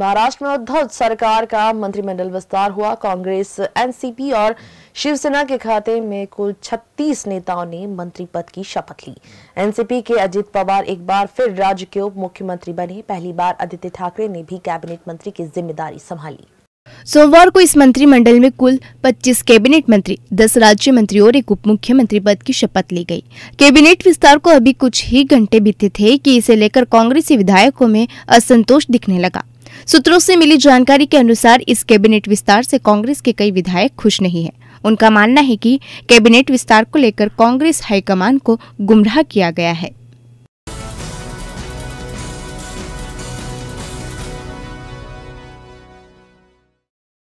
महाराष्ट्र में उद्धव सरकार का मंत्रिमंडल विस्तार हुआ कांग्रेस एनसीपी और शिवसेना के खाते में कुल 36 नेताओं ने मंत्री पद की शपथ ली एनसीपी के अजीत पवार एक बार फिर राज्य के उप मुख्यमंत्री बने पहली बार आदित्य ठाकरे ने भी कैबिनेट मंत्री की जिम्मेदारी संभाली सोमवार को इस मंत्रिमंडल में कुल 25 कैबिनेट मंत्री 10 राज्य मंत्री और एक उप मुख्यमंत्री पद की शपथ ली गई कैबिनेट विस्तार को अभी कुछ ही घंटे बीते थे कि इसे लेकर कांग्रेसी विधायकों में असंतोष दिखने लगा सूत्रों से मिली जानकारी के अनुसार इस कैबिनेट विस्तार से कांग्रेस के कई विधायक खुश नहीं है उनका मानना है कि कैबिनेट विस्तार को लेकर कांग्रेस हाईकमान को गुमराह किया गया है